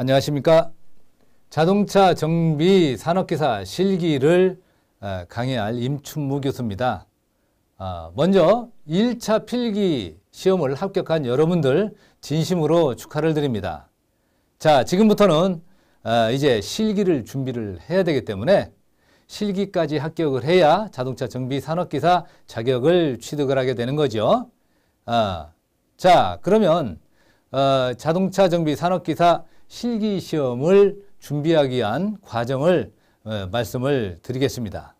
안녕하십니까. 자동차 정비 산업기사 실기를 어, 강의할 임춘무 교수입니다. 어, 먼저 1차 필기 시험을 합격한 여러분들 진심으로 축하를 드립니다. 자, 지금부터는 어, 이제 실기를 준비를 해야 되기 때문에 실기까지 합격을 해야 자동차 정비 산업기사 자격을 취득을 하게 되는 거죠. 자, 그러면 자동차 정비 산업기사 실기 시험을 준비하기 위한 과정을 어, 말씀을 드리겠습니다.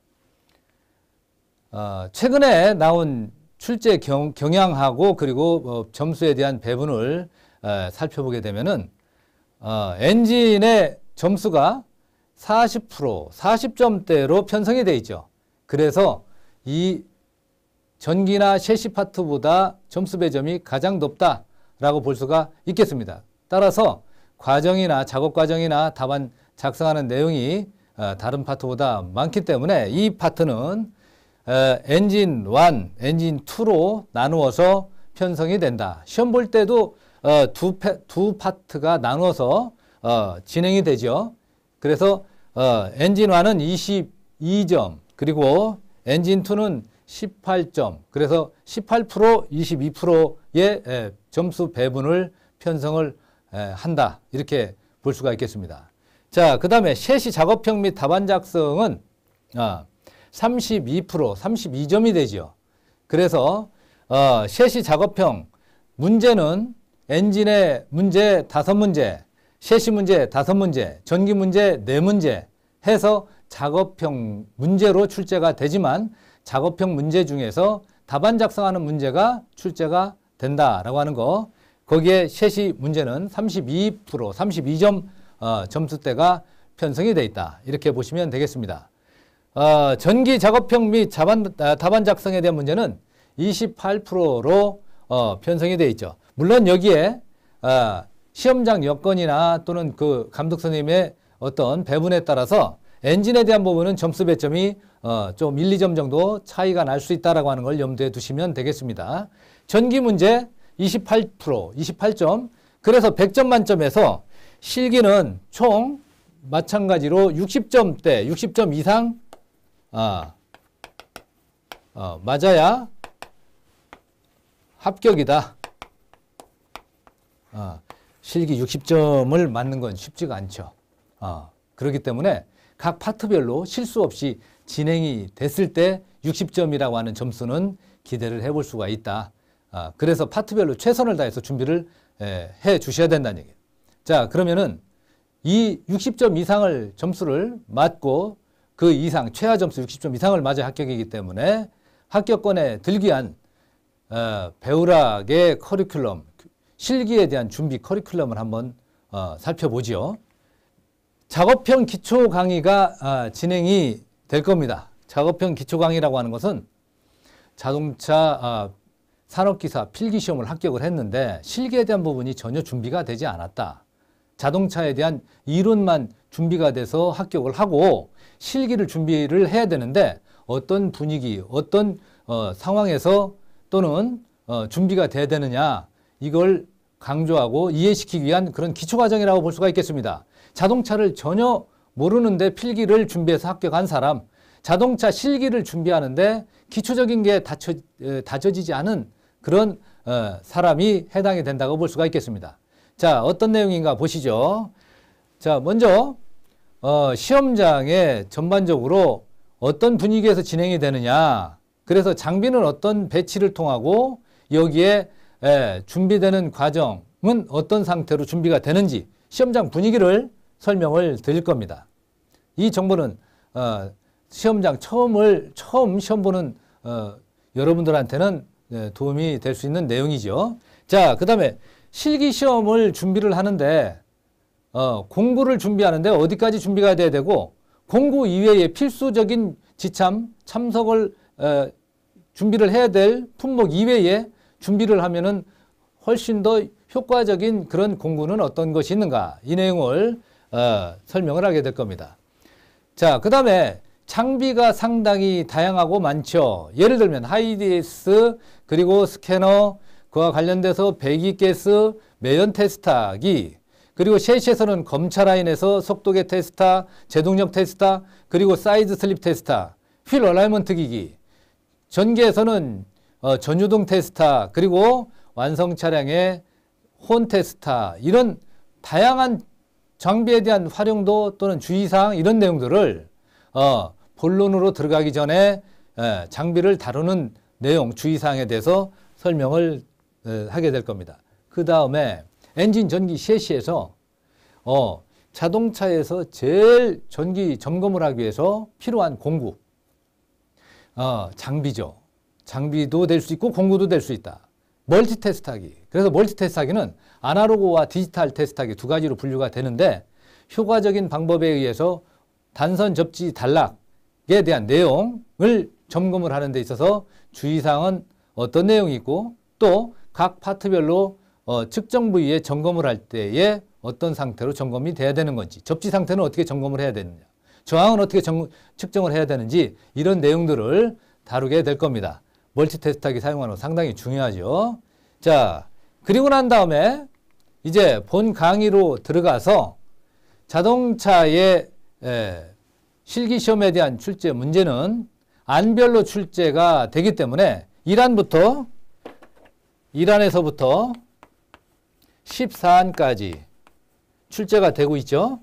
어, 최근에 나온 출제 경, 향하고 그리고 어, 점수에 대한 배분을 살펴보게 되면 엔진의 점수가 40% 40점대로 편성이 되어 있죠. 그래서 이 전기나 셰시 파트보다 점수 배점이 가장 높다라고 볼 수가 있겠습니다. 따라서 과정이나 작업 과정이나 답안 작성하는 내용이 어, 다른 파트보다 많기 때문에 이 파트는 어, 엔진 1, 엔진 2로 나누어서 편성이 된다. 시험 볼 때도 어, 두, 두 파트가 나눠서 진행이 되죠. 그래서 엔진 1은 22점, 그리고 엔진 2는 18점, 그래서 18% 22%의 점수 배분을 편성을 예, 한다 이렇게 볼 수가 있겠습니다. 자, 그 다음에 셋이 작업형 및 답안 작성은 어, 32%, 32점이 되지요. 그래서 어, 셋이 작업형 문제는 엔진의 문제 5문제, 셋이 문제 5문제, 전기 문제 4문제 해서 작업형 문제로 출제가 되지만 작업형 문제 중에서 답안 작성하는 문제가 출제가 된다라고 하는 거 거기에 셋이 문제는 32%, 32점 어, 점수대가 편성이 돼 있다. 이렇게 보시면 되겠습니다. 어, 전기 작업형 및 자반, 답안 아, 작성에 대한 문제는 28%로 어, 편성이 돼 있죠. 물론 여기에 어, 시험장 여건이나 또는 그 감독 선생님의 어떤 배분에 따라서 엔진에 대한 부분은 점수 배점이 어, 좀 1, 2점 정도 차이가 날 수 있다라고 하는 걸 염두에 두시면 되겠습니다. 전기 문제 28%, 28점. 그래서 100점 만점에서 실기는 총 마찬가지로 60점대, 60점 이상 아, 어, 맞아야 합격이다. 아, 실기 60점을 맞는 건 쉽지가 않죠. 아, 그렇기 때문에 각 파트별로 실수 없이 진행이 됐을 때 60점이라고 하는 점수는 기대를 해볼 수가 있다. 아, 그래서 파트별로 최선을 다해서 준비를 에, 예, 해 주셔야 된다는 얘기예요. 자, 그러면은 이 60점 이상을 점수를 맞고 그 이상 최하 점수 60점 이상을 맞아 합격이기 때문에 합격권에 들기 위한 어, 배우락의 커리큘럼 실기에 대한 준비 커리큘럼을 한번 어, 살펴보지요. 작업형 기초 강의가 어, 아, 진행이 될 겁니다. 작업형 기초 강의라고 하는 것은 자동차 어, 산업기사 필기시험을 합격을 했는데 실기에 대한 부분이 전혀 준비가 되지 않았다. 자동차에 대한 이론만 준비가 돼서 합격을 하고 실기를 준비를 해야 되는데 어떤 분위기, 어떤 어, 상황에서 또는 어, 준비가 돼야 되느냐 이걸 강조하고 이해시키기 위한 그런 기초과정이라고 볼 수가 있겠습니다. 자동차를 전혀 모르는데 필기를 준비해서 합격한 사람, 자동차 실기를 준비하는데 기초적인 게 다쳐, 다져지지 않은 그런 어, 사람이 해당이 된다고 볼 수가 있겠습니다. 자, 어떤 내용인가 보시죠. 자, 먼저 어, 시험장에 전반적으로 어떤 분위기에서 진행이 되느냐. 그래서 장비는 어떤 배치를 통하고 여기에 준비되는 과정은 어떤 상태로 준비가 되는지 시험장 분위기를 설명을 드릴 겁니다. 이 정보는 어, 시험장 처음을 처음 시험 보는 여러분들한테는 네, 도움이 될 수 있는 내용이죠. 자, 그 다음에 실기 시험을 준비를 하는데 어, 공부를 준비하는데 어디까지 준비가 돼야 되고 공부 이외에 필수적인 지참 참석을 에, 준비를 해야 될 품목 이외에 준비를 하면은 훨씬 더 효과적인 그런 공부는 어떤 것이 있는가 이 내용을 어, 설명을 하게 될 겁니다. 자, 그 다음에 장비가 상당히 다양하고 많죠. 예를 들면 하이디스 그리고 스캐너, 그와 관련돼서 배기가스 매연 테스트하기 그리고 셋시에서는 검차 라인에서 속도계 테스트 제동력 테스트 그리고 사이즈 슬립 테스트휠 얼라이먼트 기기, 전기에서는 어, 전유동 테스트 그리고 완성 차량의 혼테스트 이런 다양한 장비에 대한 활용도 또는 주의사항 이런 내용들을 어, 본론으로 들어가기 전에 예, 장비를 다루는 내용, 주의사항에 대해서 설명을 어, 하게 될 겁니다. 그 다음에 엔진 전기 실시에서 어, 자동차에서 제일 전기 점검을 하기 위해서 필요한 공구, 어, 장비죠. 장비도 될 수 있고 공구도 될 수 있다. 멀티 테스트하기. 그래서 멀티 테스트하기는 아날로그와 디지털 테스트하기 두 가지로 분류가 되는데 효과적인 방법에 의해서 단선 접지 단락에 대한 내용을 점검을 하는 데 있어서 주의사항은 어떤 내용이 있고 또 각 파트별로 어, 측정 부위에 점검을 할 때에 어떤 상태로 점검이 돼야 되는 건지 접지 상태는 어떻게 점검을 해야 되느냐 저항은 어떻게 정, 측정을 해야 되는지 이런 내용들을 다루게 될 겁니다. 멀티테스트하기 사용하는 거 상당히 중요하죠. 자, 그리고 난 다음에 이제 본 강의로 들어가서 자동차의 에, 실기시험에 대한 출제 문제는 안별로 출제가 되기 때문에 1안부터1안에서부터 14안까지 출제가 되고 있죠.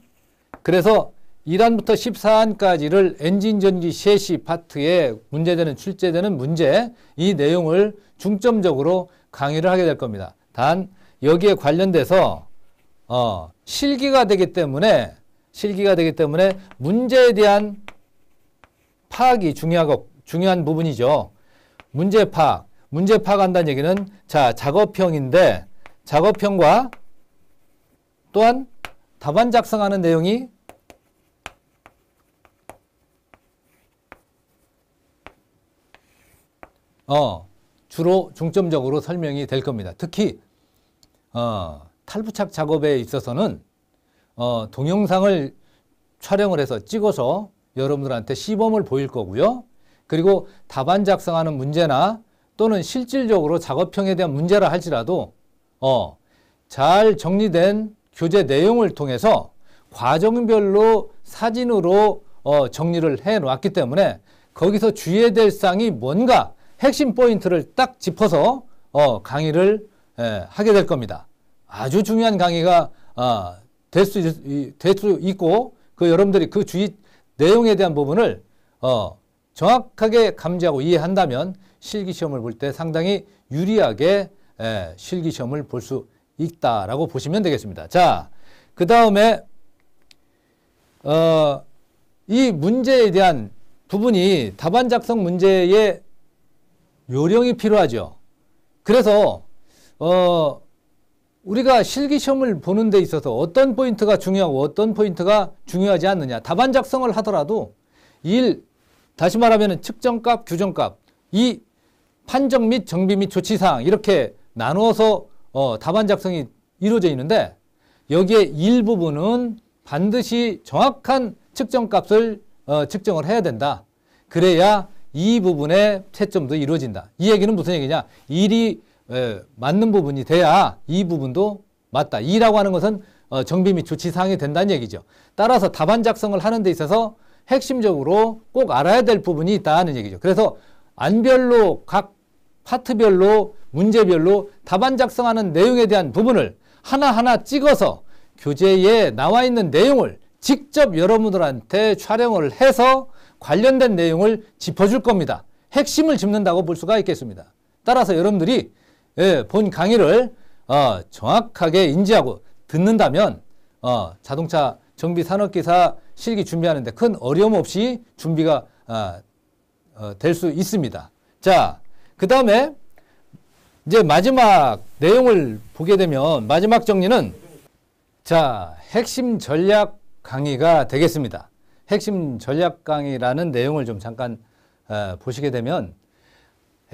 그래서 1안부터 14안까지를 엔진 전기 셰시 파트에 문제되는 출제되는 문제 이 내용을 중점적으로 강의를 하게 될 겁니다. 단 여기에 관련돼서 어, 실기가 되기 때문에 실기가 되기 때문에 문제에 대한 파악이 중요하고 중요한 부분이죠. 문제 파악. 문제 파악한다는 얘기는 자, 작업형인데 작업형과 또한 답안 작성하는 내용이 어, 주로 중점적으로 설명이 될 겁니다. 특히 어, 탈부착 작업에 있어서는 어, 동영상을 촬영을 해서 찍어서 여러분들한테 시범을 보일 거고요. 그리고 답안 작성하는 문제나 또는 실질적으로 작업형에 대한 문제라 할지라도 어, 잘 정리된 교재 내용을 통해서 과정별로 사진으로 어, 정리를 해놓았기 때문에 거기서 주의해야 될 사항이 뭔가 핵심 포인트를 딱 짚어서 어, 강의를 에, 예, 하게 될 겁니다. 아주 중요한 강의가 어, 아, 될수 될수 있고 그 여러분들이 그 주의 내용에 대한 부분을 어, 정확하게 감지하고 이해한다면 실기시험을 볼 때 상당히 유리하게 에, 예, 실기시험을 볼 수 있다라고 보시면 되겠습니다. 자, 그 다음에 어, 이 문제에 대한 부분이 답안 작성 문제의 요령이 필요하죠. 그래서 어, 우리가 실기시험을 보는 데 있어서 어떤 포인트가 중요하고 어떤 포인트가 중요하지 않느냐. 답안 작성을 하더라도 1. 다시 말하면 측정값, 규정값 2. 판정 및 정비 및 조치사항 이렇게 나누어서 어, 답안 작성이 이루어져 있는데 여기에 일부분은 반드시 정확한 측정값을 어, 측정을 해야 된다. 그래야 이 부분의 채점도 이루어진다. 이 얘기는 무슨 얘기냐. 일이 에, 예, 맞는 부분이 돼야 이 부분도 맞다. 이라고 하는 것은 어, 정비 및 조치 사항이 된다는 얘기죠. 따라서 답안 작성을 하는 데 있어서 핵심적으로 꼭 알아야 될 부분이 있다는 얘기죠. 그래서 안별로 각 파트별로 문제별로 답안 작성하는 내용에 대한 부분을 하나하나 찍어서 교재에 나와 있는 내용을 직접 여러분들한테 촬영을 해서 관련된 내용을 짚어줄 겁니다. 핵심을 짚는다고 볼 수가 있겠습니다. 따라서 여러분들이 예, 본 강의를 어, 정확하게 인지하고 듣는다면 어, 자동차 정비 산업기사 실기 준비하는데 큰 어려움 없이 준비가 어, 어, 될 수 있습니다. 자, 그 다음에 이제 마지막 내용을 보게 되면 마지막 정리는 자, 핵심 전략 강의가 되겠습니다. 핵심 전략 강의라는 내용을 좀 잠깐 어, 보시게 되면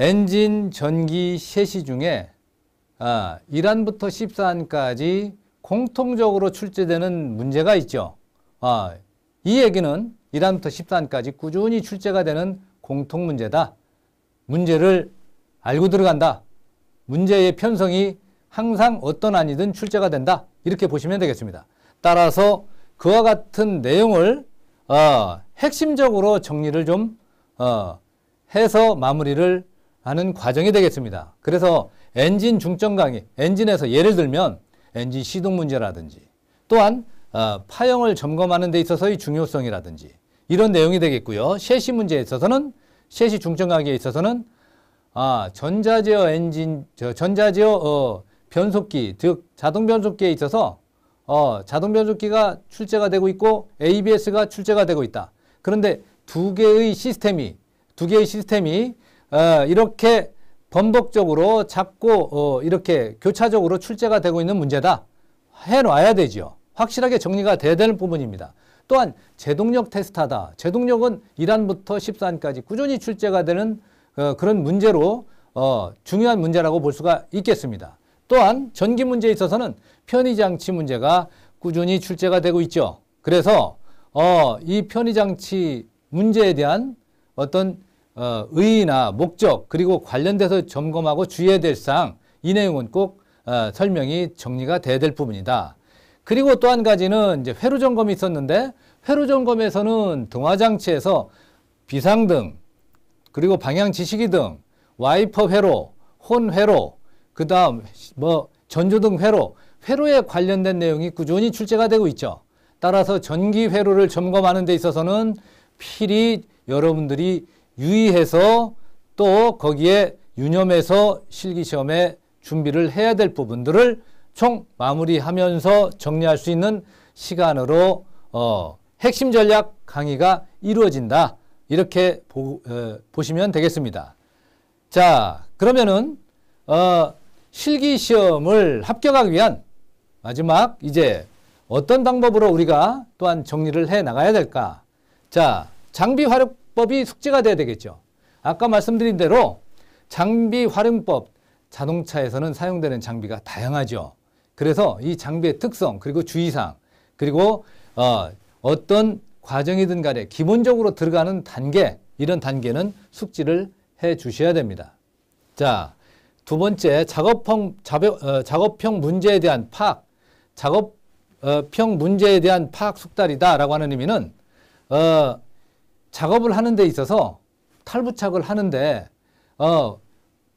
엔진 전기 셋시 중에 1안부터 아, 14안까지 공통적으로 출제되는 문제가 있죠. 아, 이 얘기는 1안부터 14안까지 꾸준히 출제가 되는 공통 문제다. 문제를 알고 들어간다. 문제의 편성이 항상 어떤 안이든 출제가 된다. 이렇게 보시면 되겠습니다. 따라서 그와 같은 내용을 어, 핵심적으로 정리를 좀 어, 해서 마무리를 하는 과정이 되겠습니다. 그래서 엔진 중점 강의, 엔진에서 예를 들면 엔진 시동 문제라든지 또한 어, 파형을 점검하는 데 있어서의 중요성이라든지 이런 내용이 되겠고요. 셰시 문제에 있어서는 셰시 중점 강의에 있어서는 아, 전자제어 엔진, 전자제어 어, 변속기, 즉 자동 변속기에 있어서 어, 자동 변속기가 출제가 되고 있고 ABS가 출제가 되고 있다. 그런데 두 개의 시스템이 두 개의 시스템이 어, 이렇게 번복적으로 자꾸 어, 이렇게 교차적으로 출제가 되고 있는 문제다. 해놔야 되죠. 확실하게 정리가 돼야 되는 부분입니다. 또한 제동력 테스트하다. 제동력은 1안부터 14안까지 꾸준히 출제가 되는 어, 그런 문제로 중요한 문제라고 볼 수가 있겠습니다. 또한 전기 문제에 있어서는 편의장치 문제가 꾸준히 출제가 되고 있죠. 그래서 이 편의장치 문제에 대한 어떤 어, 의의나 목적 그리고 관련돼서 점검하고 주의해야 될 사항 이 내용은 꼭 어, 설명이 정리가 돼야 될 부분이다. 그리고 또 한 가지는 이제 회로 점검이 있었는데 회로 점검에서는 등화 장치에서 비상등 그리고 방향 지시기 등 와이퍼 회로, 혼 회로, 그다음 뭐 전조등 회로, 회로에 관련된 내용이 꾸준히 출제가 되고 있죠. 따라서 전기 회로를 점검하는 데 있어서는 필히 여러분들이 유의해서 또 거기에 유념해서 실기시험에 준비를 해야 될 부분들을 총 마무리하면서 정리할 수 있는 시간으로 어, 핵심 전략 강의가 이루어진다. 이렇게 보, 어, 시면 되겠습니다. 자, 그러면은 어, 실기 시험을 합격하기 위한 마지막 이제 어떤 방법으로 우리가 또한 정리를 해 나가야 될까? 자, 장비 활용 법이 숙지가 돼야 되겠죠. 아까 말씀드린 대로 장비 활용법 자동차에서는 사용되는 장비가 다양하죠. 그래서 이 장비의 특성 그리고 주의사항 그리고 어, 어떤 과정이든 간에 기본적으로 들어가는 단계 이런 단계는 숙지를 해 주셔야 됩니다. 자, 두 번째 작업형, 작업, 어, 작업형 문제에 대한 파악 작업형 어, 문제에 대한 파악 숙달이다 라고 하는 의미는 어, 작업을 하는 데 있어서 탈부착을 하는데 어,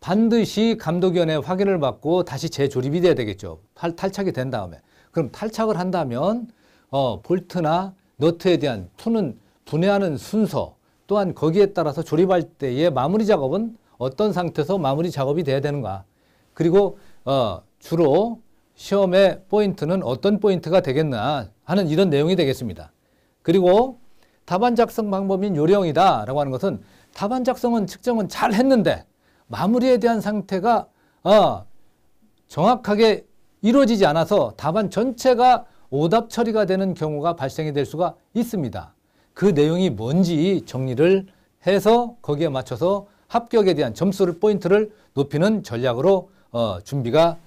반드시 감독위원회 확인을 받고 다시 재조립이 돼야 되겠죠. 탈, 탈착이 된 다음에. 그럼 탈착을 한다면 어, 볼트나 너트에 대한 투는 분해하는 순서 또한 거기에 따라서 조립할 때의 마무리 작업은 어떤 상태에서 마무리 작업이 돼야 되는가. 그리고 어, 주로 시험의 포인트는 어떤 포인트가 되겠나 하는 이런 내용이 되겠습니다. 그리고 답안 작성 방법인 요령이다 라고 하는 것은 답안 작성은 측정은 잘 했는데 마무리에 대한 상태가 어, 정확하게 이루어지지 않아서 답안 전체가 오답 처리가 되는 경우가 발생이 될 수가 있습니다. 그 내용이 뭔지 정리를 해서 거기에 맞춰서 합격에 대한 점수를 포인트를 높이는 전략으로 어, 준비가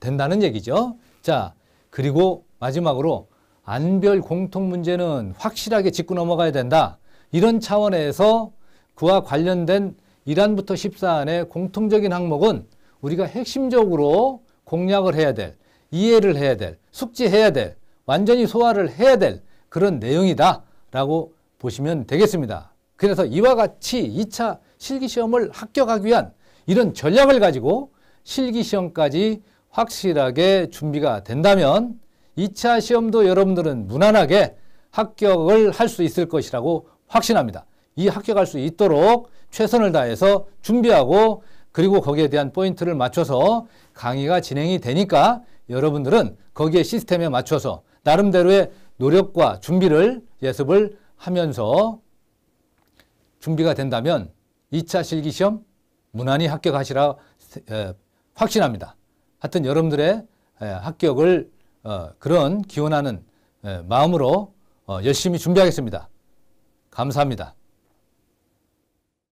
된다는 얘기죠. 자, 그리고 마지막으로 안별 공통 문제는 확실하게 짚고 넘어가야 된다. 이런 차원에서 그와 관련된 1안부터 14안의 공통적인 항목은 우리가 핵심적으로 공략을 해야 될, 이해를 해야 될, 숙지해야 될, 완전히 소화를 해야 될 그런 내용이다. 라고 보시면 되겠습니다. 그래서 이와 같이 2차 실기시험을 합격하기 위한 이런 전략을 가지고 실기시험까지 확실하게 준비가 된다면 2차 시험도 여러분들은 무난하게 합격을 할 수 있을 것이라고 확신합니다. 이 합격할 수 있도록 최선을 다해서 준비하고 그리고 거기에 대한 포인트를 맞춰서 강의가 진행이 되니까 여러분들은 거기에 시스템에 맞춰서 나름대로의 노력과 준비를 예습을 하면서 준비가 된다면 2차 실기시험 무난히 합격하시라 확신합니다. 하여튼 여러분들의 합격을 어, 그런 기원하는 예, 마음으로 어, 열심히 준비하겠습니다. 감사합니다.